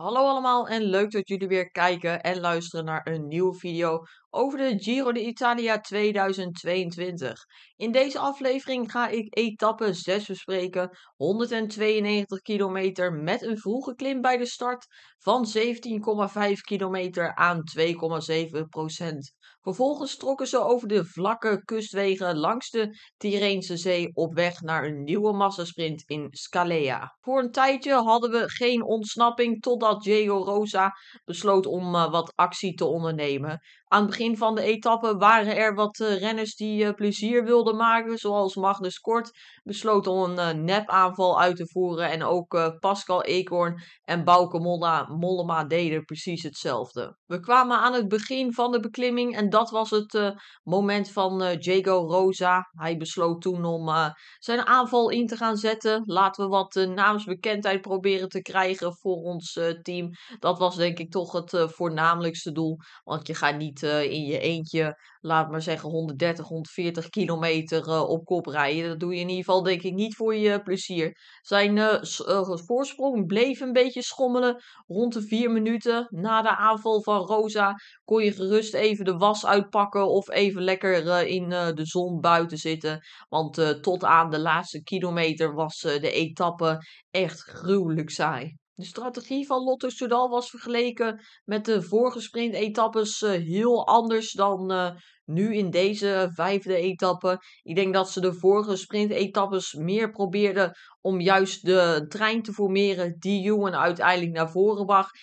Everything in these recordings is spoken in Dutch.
Hallo allemaal en leuk dat jullie weer kijken en luisteren naar een nieuwe video over de Giro d'Italia 2022. In deze aflevering ga ik etappe 6 bespreken, 192 kilometer met een vroege klim bij de start van 17,5 kilometer aan 2,7 procent. Vervolgens trokken ze over de vlakke kustwegen langs de Tyreense Zee op weg naar een nieuwe massasprint in Scalea. Voor een tijdje hadden we geen ontsnapping totdat Diego Rosa besloot om eh, wat actie te ondernemen. Aan het begin van de etappe waren er wat eh, renners die eh, plezier wilden maken, zoals Magnus Kort besloot om een nepaanval uit te voeren en ook Pascal Eekhoorn en Bauke Mollema deden precies hetzelfde. We kwamen aan het begin van de beklimming en dat was het eh, moment van uh, Diego Rosa. Hij besloot toen om eh, zijn aanval in te gaan zetten. Laten we wat naamsbekendheid proberen te krijgen voor ons team. Dat was denk ik toch het voornamelijkste doel. Want je gaat niet in je eentje, laat maar zeggen, 130, 140 kilometer op kop rijden. Dat doe je in ieder geval denk ik niet voor je plezier. Zijn voorsprong bleef een beetje schommelen. Rond de vier minuten na de aanval van Rosa kon je gerust even de was uitpakken of even lekker eh, in eh, de zon buiten zitten. Want eh, tot aan de laatste kilometer was de etappe echt gruwelijk saai. De strategie van Lotto Soudal was vergeleken met de vorige sprint-etappes heel anders dan nu in deze vijfde etappe. Ik denk dat ze de vorige sprint-etappes meer probeerden om juist de trein te formeren die Johan uiteindelijk naar voren bracht.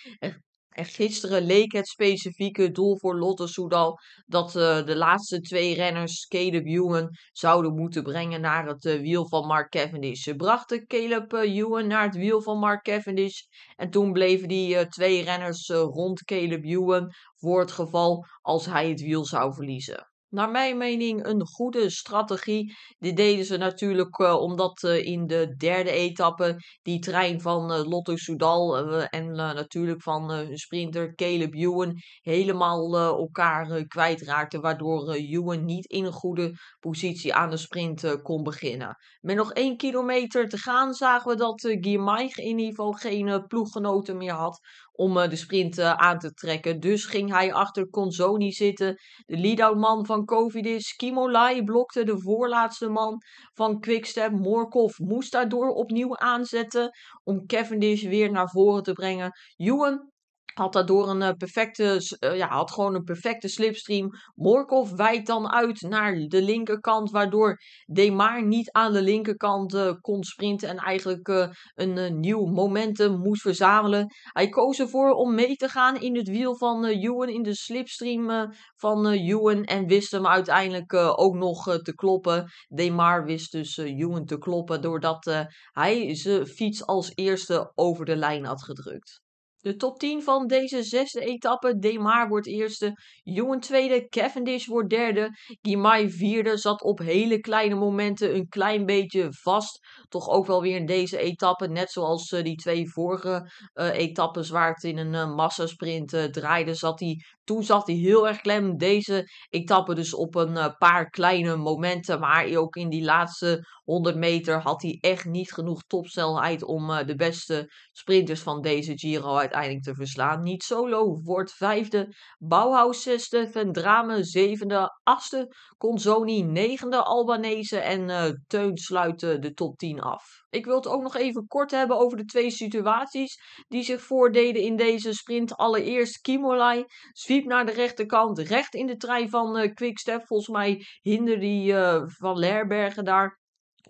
En gisteren leek het specifieke doel voor Lotte Soudal dat eh, de laatste twee renners Caleb Ewan zouden moeten brengen naar het eh, wiel van Mark Cavendish. Ze brachten Caleb uh, naar het wiel van Mark Cavendish en toen bleven die twee renners rond Caleb Ewan voor het geval als hij het wiel zou verliezen naar mijn mening een goede strategie. Dit deden ze natuurlijk eh, omdat eh, in de derde etappe die trein van eh, Lotto Soudal en natuurlijk van sprinter Caleb Ewan helemaal elkaar kwijtraakten. Waardoor Ewan niet in een goede positie aan de sprint kon beginnen. Met nog één kilometer te gaan zagen we dat uh, Giermaich in ieder geval geen ploeggenoten meer had om eh, de sprint eh, aan te trekken. Dus ging hij achter Consoni zitten. De lead-out-man van Covidis, Kimolai, blokte de voorlaatste man van Quickstep. Morkov moest daardoor opnieuw aanzetten om Cavendish weer naar voren te brengen. Juwen had een eh, perfecte, eh, ja, had gewoon een perfecte slipstream. Morkov wijdt dan uit naar de linkerkant, waardoor Demar niet aan de linkerkant eh, kon sprinten en eigenlijk een nieuw momentum moest verzamelen. Hij koos ervoor om mee te gaan in het wiel van uh, in de slipstream van uh, en wist hem uiteindelijk ook nog te kloppen. Demar wist dus Ewan te kloppen doordat hij zijn fiets als eerste over de lijn had gedrukt. De top 10 van deze zesde etappe. Demar wordt eerste, Jongen tweede, Cavendish wordt derde, Guimai vierde. Zat op hele kleine momenten een klein beetje vast. Toch ook wel weer in deze etappe, net zoals eh, die twee vorige eh, etappes waar het in een eh, massasprint draaide, zat hij, toen zat hij heel erg klem. Deze etappe dus op een paar kleine momenten, maar ook in die laatste 100 meter had hij echt niet genoeg topsnelheid om eh, de beste sprinters van deze Giro uiteindelijk te verslaan. Niet solo wordt vijfde, Bauhaus zesde, Vendrame zevende, achtste, Consoni negende, Albanese en eh, Teun sluit de top 10 af. Ik wil het ook nog even kort hebben over de twee situaties die zich voordeden in deze sprint. Allereerst Kimolai, zwiep naar de rechterkant, recht in de trein van uh, Quickstep. Volgens mij hinder die Van Lerbergen daar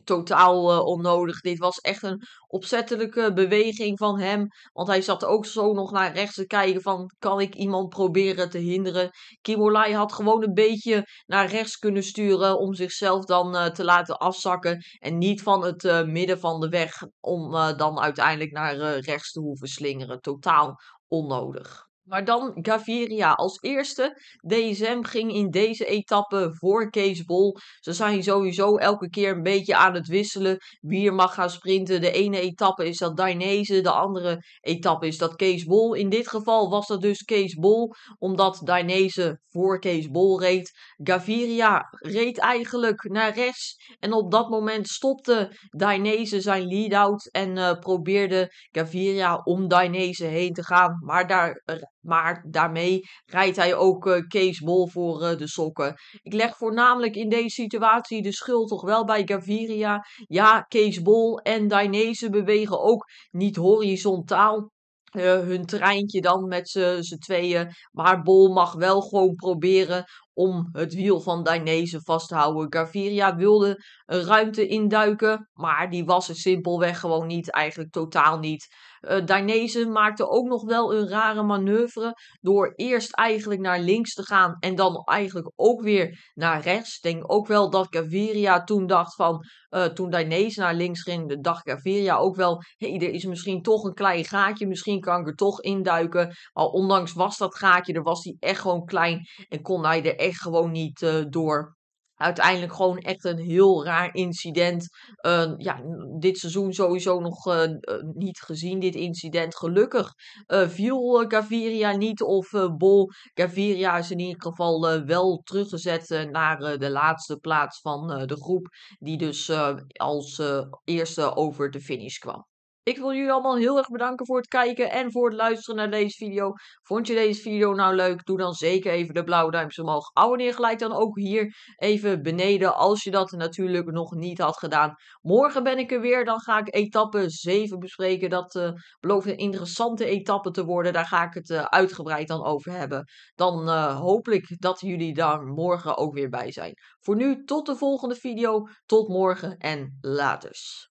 totaal eh, onnodig. Dit was echt een opzettelijke beweging van hem. Want hij zat ook zo nog naar rechts te kijken van... kan ik iemand proberen te hinderen? Kimolai had gewoon een beetje naar rechts kunnen sturen... om zichzelf dan eh, te laten afzakken. En niet van het eh, midden van de weg... om dan uiteindelijk naar rechts te hoeven slingeren. Totaal onnodig. Maar dan Gaviria als eerste. DSM ging in deze etappe voor Kees Bol. Ze zijn sowieso elke keer een beetje aan het wisselen. Wie er mag gaan sprinten. De ene etappe is dat Dainese. De andere etappe is dat Kees Bol. In dit geval was dat dus Kees Bol. Omdat Dainese voor Kees Bol reed. Gaviria reed eigenlijk naar rechts. En op dat moment stopte Dainese zijn lead-out. En eh, probeerde Gaviria om Dainese heen te gaan. Maar daar maar daarmee rijdt hij ook uh, Kees Bol voor eh, de sokken. Ik leg voornamelijk in deze situatie de schuld toch wel bij Gaviria. Ja, Kees Bol en Dainese bewegen ook niet horizontaal. Eh, hun treintje dan met z'n tweeën. Maar Bol mag wel gewoon proberen om het wiel van Dainese vast te houden. Gaviria wilde een ruimte induiken, maar die was er simpelweg gewoon niet. Eigenlijk totaal niet. Uh, Dainese maakte ook nog wel een rare manoeuvre. Door eerst eigenlijk naar links te gaan en dan eigenlijk ook weer naar rechts. Ik denk ook wel dat Gaviria toen dacht van. Eh, toen Dainese naar links ging, dacht Gaviria ook wel. Hé, hey, er is misschien toch een klein gaatje. Misschien kan ik er toch induiken. Al ondanks was dat gaatje, er was hij echt gewoon klein. En kon hij er echt gewoon niet eh, door uiteindelijk gewoon echt een heel raar incident. Ehm, ja, dit seizoen sowieso nog eh, eh, niet gezien, dit incident. Gelukkig uh, viel Gaviria niet of Bol. Gaviria is in ieder geval wel teruggezet naar de laatste plaats van de groep. Die dus als eerste over de finish kwam. Ik wil jullie allemaal heel erg bedanken voor het kijken en voor het luisteren naar deze video. Vond je deze video nou leuk? Doe dan zeker even de blauwe duimpjes omhoog. Abonneer gelijk dan ook hier even beneden als je dat natuurlijk nog niet had gedaan. Morgen ben ik er weer. Dan ga ik etappe 7 bespreken. Dat eh, belooft een interessante etappe te worden. Daar ga ik het eh, uitgebreid dan over hebben. Dan eh, hoop ik dat jullie daar morgen ook weer bij zijn. Voor nu tot de volgende video. Tot morgen en later.